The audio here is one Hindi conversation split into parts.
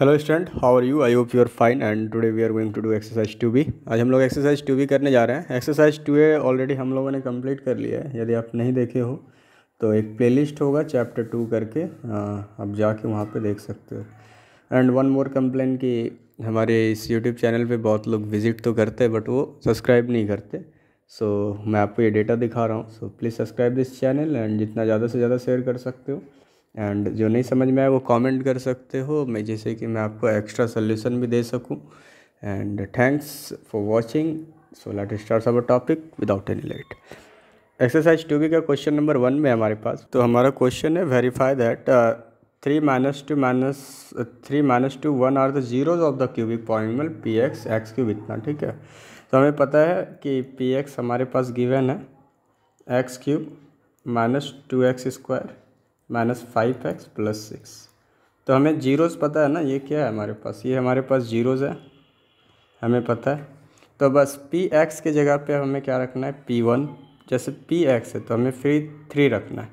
hello student how are you I hope you are fine and today we are going to do exercise two B आज हम लोग एक्सरसाइज टू बी करने जा रहे हैं एक्सरसाइज टू ए ऑलरेडी हम लोगों ने कंप्लीट कर लिया है यदि आप नहीं देखे हो तो एक प्लेलिस्ट होगा चैप्टर टू करके आप जाके वहाँ पे देख सकते हो एंड वन मोर कंप्लेन कि हमारे इस यूट्यूब चैनल पर बहुत लोग विजिट तो करते हैं बट वो सब्सक्राइब नहीं करते सो so, मैं आपको ये डेटा दिखा रहा हूँ so please subscribe this channel and जितना ज़्यादा से ज़्यादा शेयर कर सकते हो एंड जो नहीं समझ में आया वो कमेंट कर सकते हो मैं जैसे कि मैं आपको एक्स्ट्रा सोल्यूशन भी दे सकूं and thanks for watching so let start our topic without any late exercise two के का क्वेश्चन नंबर वन में हमारे पास तो हमारा क्वेश्चन है verify that three minus two minus three minus two one are the zeros of the cubic polynomial p x x cube इतना ठीक है तो हमें पता है कि पी एक्स हमारे पास गिवन है x cube minus two x square minus five x plus six तो हमें जीरोज़ पता है ना ये क्या है हमारे पास ये हमारे पास जीरोज़ है हमें पता है तो बस पी एक्स के जगह पे हमें क्या रखना है पी वन जैसे पी एक्स है तो हमें फ्री थ्री रखना है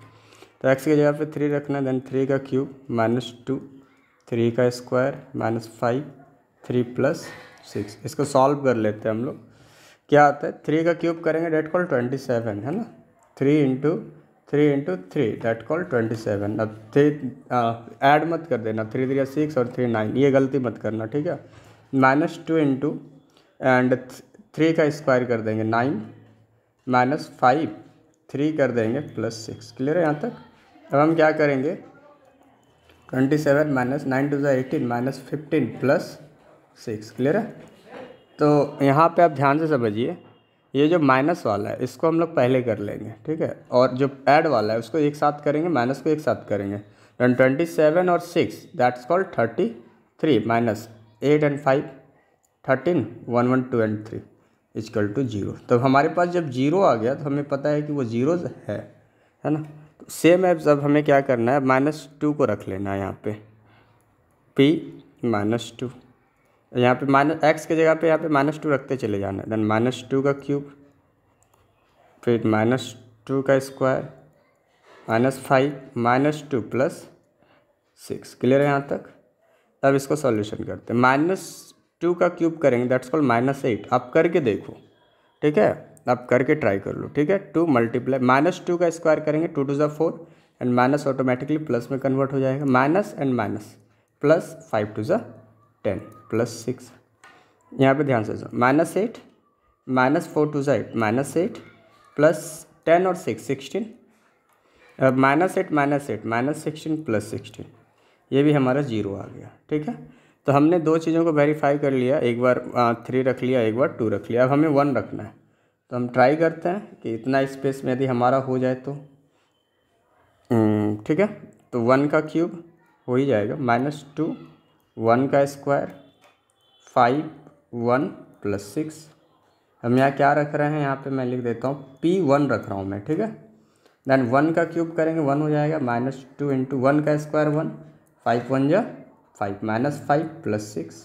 तो एक्स के जगह पे थ्री रखना है देन थ्री का क्यूब माइनस टू थ्री का square minus five three plus six इसको सॉल्व कर लेते हैं हम लोग क्या आता है थ्री का क्यूब करेंगे डेट कॉल ट्वेंटी सेवन है ना three into three into three that call twenty seven अब थ्री ऐड मत कर देना थ्री थ्री सिक्स और थ्री नाइन ये गलती मत करना ठीक है minus two into and three का स्क्वायर कर देंगे नाइन माइनस फाइव थ्री कर देंगे प्लस सिक्स क्लियर है यहाँ तक अब हम क्या करेंगे twenty seven minus nine two ज़ा eighteen minus fifteen plus six clear है तो यहाँ पे आप ध्यान से समझिए ये जो माइनस वाला है इसको हम लोग पहले कर लेंगे ठीक है और जो ऐड वाला है उसको एक साथ करेंगे माइनस को एक साथ करेंगे देन ट्वेंटी सेवन और six that's called thirty three minus eight and five thirteen one one two and three is equal to zero तो हमारे पास जब जीरो आ गया तो हमें पता है कि वो जीरो है है ना तो सेम है अब हमें क्या करना है माइनस टू को रख लेना है यहाँ पे पी माइनस टू यहाँ पे माइनस एक्स की जगह पे यहाँ पे माइनस टू रखते चले जाना देन माइनस टू का क्यूब फिर माइनस टू का square minus five minus two plus six clear है यहाँ तक अब इसको सॉल्यूशन करते हैं माइनस टू का क्यूब करेंगे दैट्स कॉल माइनस एट आप करके देखो ठीक है आप करके ट्राई कर लो ठीक है टू मल्टीप्लाई माइनस टू का स्क्वायर करेंगे टू टू ज़ा four and minus automatically plus में कन्वर्ट हो जाएगा minus and minus plus five two ज़ा टेन प्लस सिक्स यहाँ पे ध्यान से सुनो minus eight minus four two eight minus eight plus ten और सिक्स सिक्सटीन अब minus eight minus eight minus sixteen plus sixteen ये भी हमारा जीरो आ गया ठीक है तो हमने दो चीज़ों को वेरीफाई कर लिया एक बार थ्री रख लिया एक बार टू रख लिया अब हमें वन रखना है तो हम ट्राई करते हैं कि इतना स्पेस में यदि हमारा हो जाए तो हम्म, ठीक है तो वन का क्यूब हो ही जाएगा माइनस टू वन का square five one plus six हम यहाँ क्या रख रहे हैं यहाँ पे मैं लिख देता हूँ पी वन रख रहा हूँ मैं ठीक है देन वन का क्यूब करेंगे वन हो जाएगा माइनस टू इंटू वन का स्क्वायर वन फाइव वन जा five minus five plus six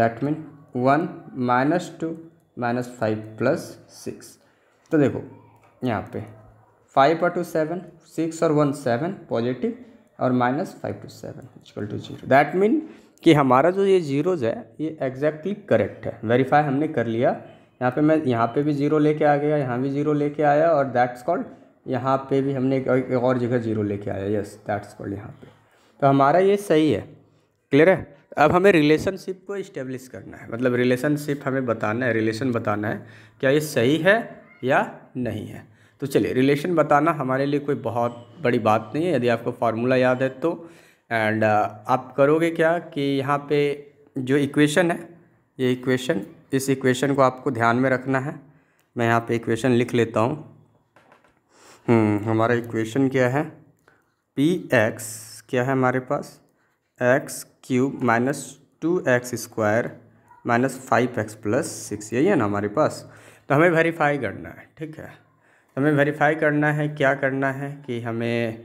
that mean one minus two minus five plus six तो देखो यहाँ पे फाइव और टू सेवन सिक्स और वन सेवन पॉजिटिव और minus five two seven is equal to zero that mean कि हमारा जो ये जीरोज़ है ये एग्जैक्टली करेक्ट है वेरीफाई हमने कर लिया यहाँ पे मैं यहाँ पे भी जीरो लेके आ गया यहाँ भी जीरो लेके आया और दैट्स कॉल्ड यहाँ पे भी हमने एक और जगह जीरो लेके आया यस दैट्स कॉल्ड यहाँ पे तो हमारा ये सही है क्लियर है अब हमें रिलेशनशिप को इस्टेब्लिश करना है मतलब रिलेशनशिप हमें बताना है रिलेशन बताना है क्या ये सही है या नहीं है तो चलिए रिलेशन बताना हमारे लिए कोई बहुत बड़ी बात नहीं है यदि आपको फार्मूला याद है तो एंड uh, आप करोगे क्या कि यहाँ पे जो इक्वेशन है ये इक्वेशन इस इक्वेशन को आपको ध्यान में रखना है मैं यहाँ पे इक्वेशन लिख लेता हूँ हम्म, हमारा इक्वेशन क्या है पी एक्स क्या है हमारे पास x cube minus two x square minus five x plus six यही है ना हमारे पास तो हमें वेरीफाई करना है ठीक है हमें वेरीफाई करना है क्या करना है कि हमें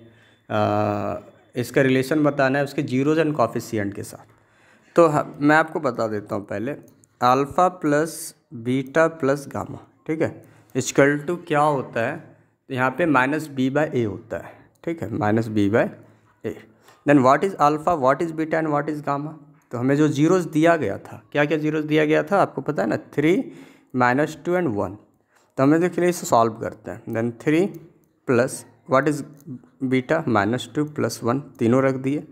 आ, इसका रिलेशन बताना है उसके जीरोज एंड कॉफिशियंट के साथ तो हम, मैं आपको बता देता हूँ पहले alpha plus beta plus gamma ठीक है इसकल टू क्या होता है यहाँ पे माइनस बी बाय ए होता है ठीक है minus B by a then what is alpha what is beta and what is gamma तो हमें जो जीरोज़ दिया गया था क्या क्या जीरोज़ दिया गया था आपको पता है ना three minus two and one तो हमें देखिए इसे सॉल्व करते हैं then three plus what is beta minus two plus one तीनों रख दिए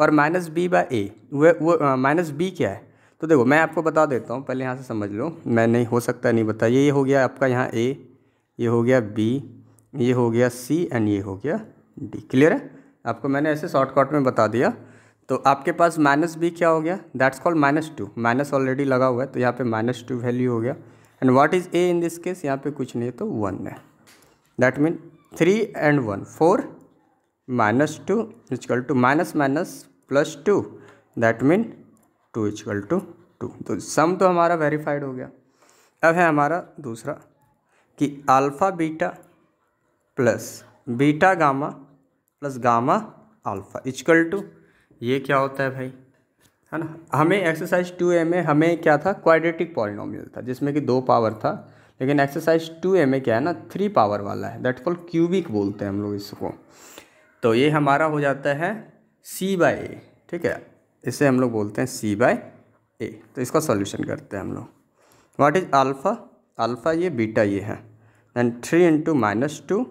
और माइनस बी बाय ए वह वो माइनस बी क्या है तो देखो मैं आपको बता देता हूँ पहले यहाँ से समझ लो मैं नहीं हो सकता नहीं बताइए ये हो गया आपका यहाँ ए ये हो गया बी ये हो गया सी एंड ये हो गया डी क्लियर है आपको मैंने ऐसे शॉर्टकट में बता दिया तो आपके पास माइनस बी क्या हो गया that's called minus two minus already लगा हुआ है तो यहाँ पे माइनस टू वैल्यू हो गया and what is a in this case यहाँ पे कुछ नहीं है तो वन है that mean three and one four minus two is equal to minus minus plus two that mean two is equal to two two sum तो हमारा वेरीफाइड हो गया अब है हमारा दूसरा कि alpha beta plus beta gamma plus gamma alpha is equal to ये क्या होता है भाई है ना हमें एक्सरसाइज टू ए में हमें क्या था क्वाड्रेटिक पॉलिनोमियल था जिसमें कि दो पावर था लेकिन एक्सरसाइज टू ए में क्या है ना थ्री पावर वाला है दैट कॉल क्यूबिक बोलते हैं हम लोग इसको तो ये हमारा हो जाता है सी बाय ए ठीक है इसे हम लोग बोलते हैं सी बाय ए तो इसका सॉल्यूशन करते हैं हम लोग व्हाट इज़ अल्फ़ा अल्फ़ा ये बीटा ये है and three into minus two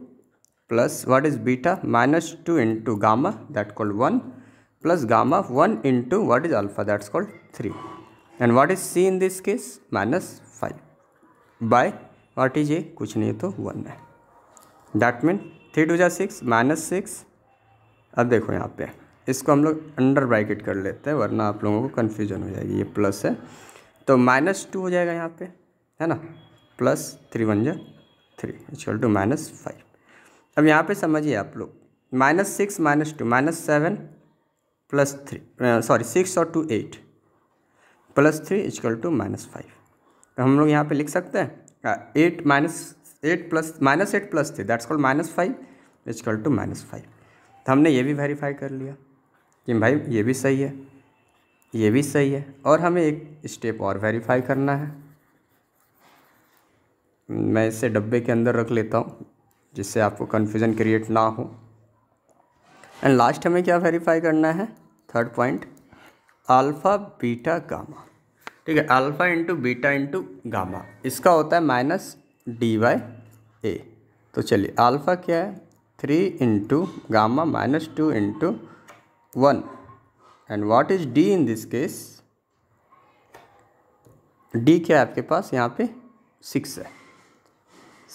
plus what is beta minus two into gamma that called one plus gamma of 1 what is alpha that is called three and what is c in this case minus five by what is a कुछ नहीं तो वन है that मीन थ्री टू जा सिक्स माइनस सिक्स अब देखो यहाँ पे इसको हम लोग अंडर ब्राइकेट कर लेते हैं वरना आप लोगों को कन्फ्यूजन हो जाएगी ये प्लस है तो माइनस टू हो जाएगा यहाँ पे है ना प्लस थ्री वन जा three equal to minus five अब यहाँ पे समझिए आप लोग minus six minus two minus seven plus three sorry six और two eight plus three is equal to minus five तो हम लोग यहाँ पे लिख सकते हैं eight minus eight plus minus eight plus three that's called minus five is equal to minus five तो हमने ये भी वेरीफाई कर लिया कि भाई ये भी सही है ये भी सही है और हमें एक स्टेप और वेरीफाई करना है मैं इसे डब्बे के अंदर रख लेता हूँ जिससे आपको कन्फ्यूज़न क्रिएट ना हो एंड लास्ट हमें क्या वेरीफाई करना है third point alpha beta gamma ठीक है alpha into beta into gamma इसका होता है माइनस डी वाई ए तो चलिए अल्फ़ा क्या है three into gamma minus two into one and what is d in this case d क्या है आपके पास यहाँ पे सिक्स है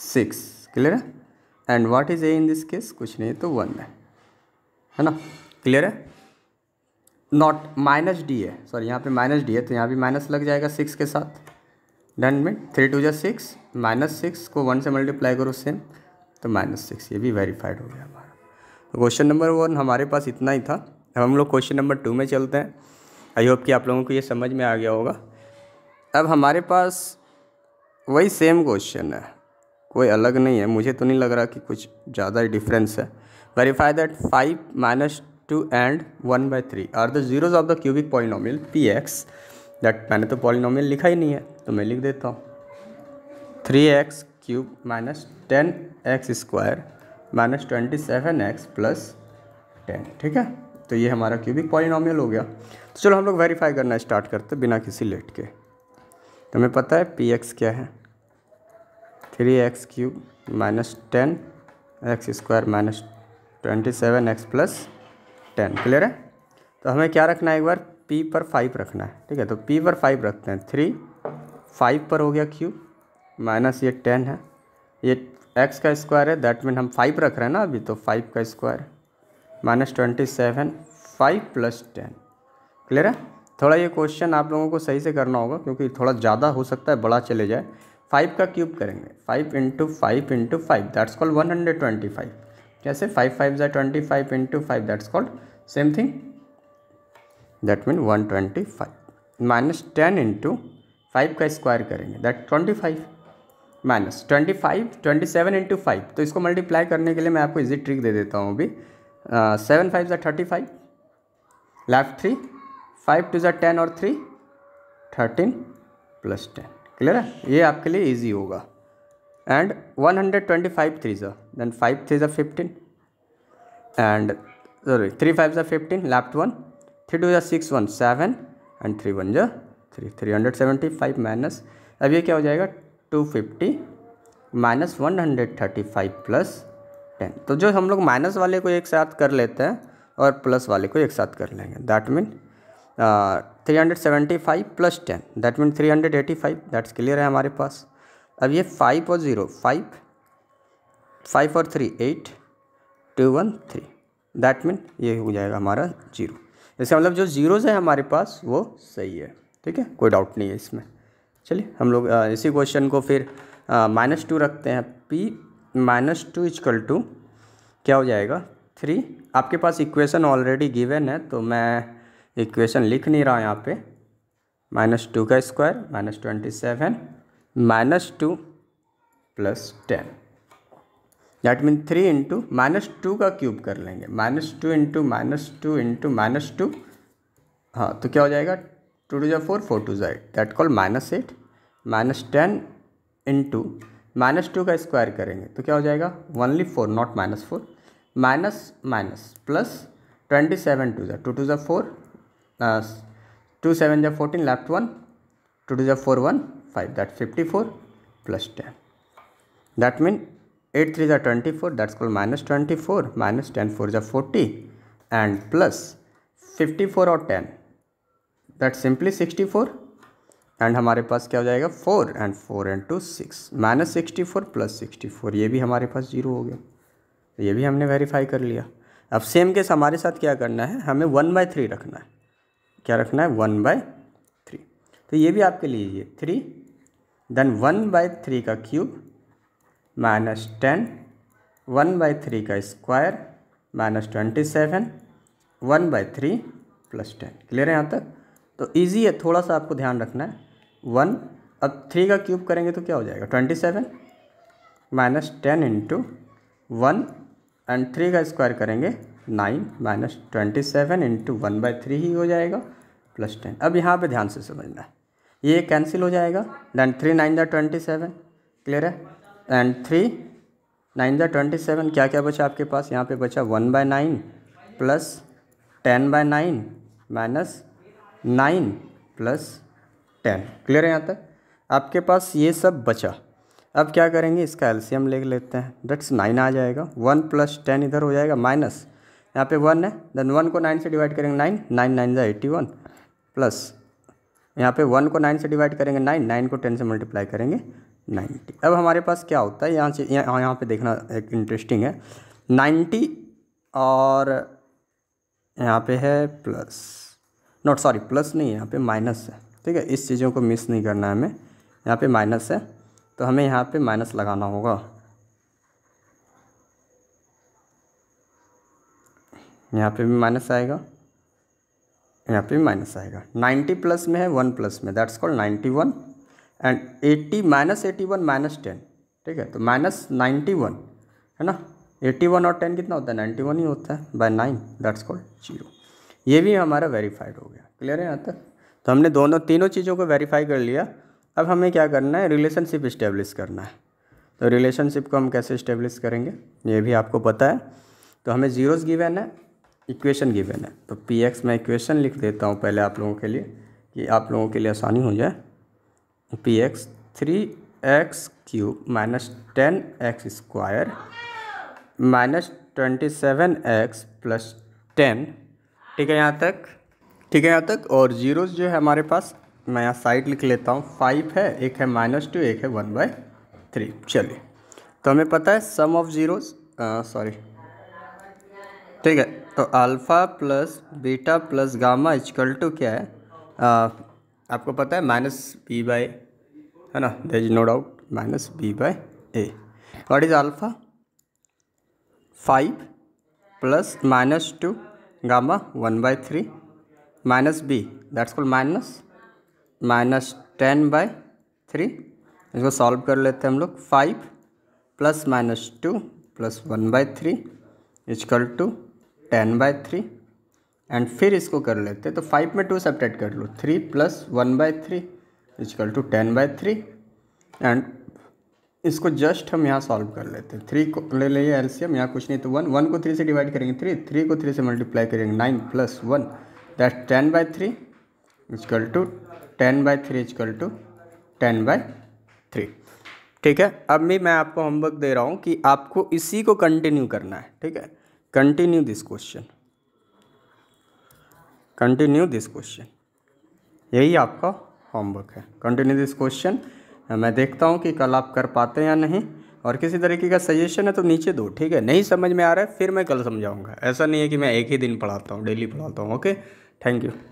सिक्स क्लियर है and what is a in this case कुछ नहीं तो वन है है ना क्लियर है नॉट माइनस डी है सॉरी यहाँ पे माइनस डी है तो यहाँ भी माइनस लग जाएगा सिक्स के साथ डन में थ्री टू जै सिक्स माइनस सिक्स को वन से मल्टीप्लाई करो सेम तो माइनस सिक्स ये भी वेरीफाइड हो गया हमारा तो क्वेश्चन नंबर वन हमारे पास इतना ही था अब हम लोग क्वेश्चन नंबर टू में चलते हैं आई होप कि आप लोगों को ये समझ में आ गया होगा अब हमारे पास वही सेम क्वेश्चन है कोई अलग नहीं है मुझे तो नहीं लग रहा कि कुछ ज़्यादा ही डिफरेंस है verify that five minus two and one by three are the zeros of the cubic cubic p x that मैंने तो polynomial लिखा ही नहीं है तो मैं लिख देता हूँ three x cube minus ten x square minus twenty seven x plus ten ठीक है तो ये हमारा क्यूबिक पॉलिनॉमियल हो गया तो चलो हम लोग वेरीफाई करना स्टार्ट करते बिना किसी लेट के तो हमें पता है पी एक्स क्या है three x cube minus ten x square minus twenty seven x plus ten clear है तो हमें क्या रखना है एक बार पी पर फाइव रखना है ठीक है तो पी पर फाइव रखते हैं थ्री फाइव पर हो गया q माइनस ये टेन है ये एक्स का स्क्वायर है दैट मीन हम फाइव रख रहे हैं ना अभी तो फाइव का square minus twenty seven five plus ten clear है थोड़ा ये क्वेश्चन आप लोगों को सही से करना होगा क्योंकि थोड़ा ज़्यादा हो सकता है बड़ा चले जाए फाइव का क्यूब करेंगे five into five into five that's call one hundred twenty five कैसे फाइव फाइव जै twenty five into five that's called same thing that mean one twenty five minus ten into five का स्क्वायर करेंगे that twenty five minus twenty five twenty seven into five तो इसको मल्टीप्लाई करने के लिए मैं आपको इजी ट्रिक दे देता हूँ अभी सेवन फाइव जै thirty five left three five two जै टेन और three thirteen plus ten clear है ये आपके लिए ईजी होगा and one hundred twenty five three जो then फाइव थ्री जो fifteen and sorry three five जो fifteen left one three two जो six one seven and three one जो three three hundred seventy five minus अब ये क्या हो जाएगा two fifty minus one hundred thirty five plus ten तो जो हम लोग माइनस वाले को एक साथ कर लेते हैं और प्लस वाले को एक साथ कर लेंगे that mean three hundred seventy five plus ten that mean three hundred eighty five that's clear है हमारे पास अब ये फाइव और ज़ीरो फाइव फाइव और three eight two one three that mean ये हो जाएगा हमारा जीरो इसका मतलब जो जीरोज़ है हमारे पास वो सही है ठीक है कोई डाउट नहीं है इसमें चलिए हम लोग इसी क्वेश्चन को फिर माइनस टू रखते हैं p minus two is equal to क्या हो जाएगा थ्री आपके पास इक्वेशन ऑलरेडी गिवन है तो मैं इक्वेशन लिख नहीं रहा यहाँ पे माइनस टू का square minus twenty seven minus two plus ten that mean three into minus two का क्यूब कर लेंगे minus two into minus two into minus two हाँ तो क्या हो जाएगा टू टू जै फोर फोर टू जै eight that call minus eight minus ten into minus two का स्क्वायर करेंगे तो क्या हो जाएगा only four not minus four minus minus plus twenty seven two जै टू टू जै फोर टू सेवन जै fourteen left one two two जै four one 5 that's 54 plus 10 that means 8 3 is 24 that's called minus 24 minus 10 4 is 40 and plus 54 or 10 that's simply 64 and हमारे पास क्या हो जाएगा 4 and 4 and two six minus sixty four plus sixty four ये भी हमारे पास जीरो हो गया ये भी हमने verify कर लिया अब सेम केस हमारे साथ क्या करना है हमें वन by थ्री रखना है क्या रखना है वन by थ्री तो ये भी आपके लिए ये three then one by three का cube minus ten one by three का square minus twenty seven one by three plus ten clear है यहाँ तक तो इजी है थोड़ा सा आपको ध्यान रखना है वन अब थ्री का क्यूब करेंगे तो क्या हो जाएगा twenty seven minus ten into one and three का स्क्वायर करेंगे nine minus twenty seven into one by three ही हो जाएगा प्लस टेन अब यहाँ पे ध्यान से समझना है ये कैंसिल हो जाएगा then three nine the twenty seven clear है and three nine the twenty seven क्या क्या बचा आपके पास यहाँ पे बचा one by nine plus ten by nine minus nine plus ten clear है यहाँ तक आपके पास ये सब बचा अब क्या करेंगे इसका एल्शियम ले लेते हैं डेट्स नाइन आ जाएगा वन प्लस टेन इधर हो जाएगा माइनस यहाँ पे वन है देन वन को नाइन से डिवाइड करेंगे नाइन नाइन नाइन जो एट्टी वन प्लस यहाँ पे वन को नाइन से डिवाइड करेंगे नाइन नाइन को टेन से मल्टीप्लाई करेंगे नाइन्टी अब हमारे पास क्या होता है यहाँ से यहाँ यहाँ पे देखना एक इंटरेस्टिंग है नाइन्टी और यहाँ पे है प्लस नॉट सॉरी प्लस नहीं है यहाँ पे माइनस है ठीक है इस चीज़ों को मिस नहीं करना है हमें यहाँ पे माइनस है तो हमें यहाँ पे माइनस लगाना होगा यहाँ पे भी माइनस आएगा यहाँ पे माइनस आएगा 90 प्लस में है वन प्लस में that's called 91 and eighty minus eighty one minus ten ठीक है तो माइनस नाइन्टी वन है ना एट्टी वन और टेन कितना होता है नाइन्टी वन ही होता है by nine that's called zero ये भी हमारा वेरीफाइड हो गया क्लियर है यहाँ तक तो हमने दोनों तीनों चीज़ों को वेरीफाई कर लिया अब हमें क्या करना है रिलेशनशिप इस्टेब्लिश करना है तो रिलेशनशिप को हम कैसे इस्टेब्लिश करेंगे ये भी आपको पता है तो हमें जीरोज़ गिवन है इक्वेशन गिवन है तो पी एक्स मैं इक्वेशन लिख देता हूँ पहले आप लोगों के लिए कि आप लोगों के लिए आसानी हो जाए P x three x cube minus ten x square minus twenty seven x plus ten ठीक है यहाँ तक ठीक है यहाँ तक और जीरोस जो है हमारे पास मैं यहाँ साइड लिख लेता हूँ फाइव है एक है माइनस टू एक है वन बाई थ्री चलिए तो हमें पता है सम ऑफ जीरोस सॉरी ठीक है तो alpha plus beta plus gamma is equal to क्या है आ, आपको पता है माइनस बी बाय है ना there is no doubt minus B by A what is alpha five plus minus two gamma one by three minus B that's call minus minus ten by three इसको सॉल्व कर लेते हैं हम लोग five plus minus two plus one by three is equal to ten by three and फिर इसको कर लेते तो फाइव में टू सब्ट्रैक्ट कर लो three plus one by three is equal to ten by three and इसको जस्ट हम यहाँ सॉल्व कर लेते हैं थ्री को ले लीजिए एल सी यहाँ कुछ नहीं तो वन वन को थ्री से डिवाइड करेंगे थ्री थ्री को थ्री से मल्टीप्लाई करेंगे nine plus one that ten by three is equal to ten by three is equal to ten by three ठीक है अब भी मैं आपको होमवर्क दे रहा हूँ कि आपको इसी को कंटिन्यू करना है ठीक है continue this question continue this question यही आपका होमवर्क है कंटिन्यू दिस क्वेश्चन मैं देखता हूँ कि कल आप कर पाते हैं या नहीं और किसी तरीके का सजेशन है तो नीचे दो ठीक है नहीं समझ में आ रहा है फिर मैं कल समझाऊंगा ऐसा नहीं है कि मैं एक ही दिन पढ़ाता हूँ डेली पढ़ाता हूँ ओके थैंक यू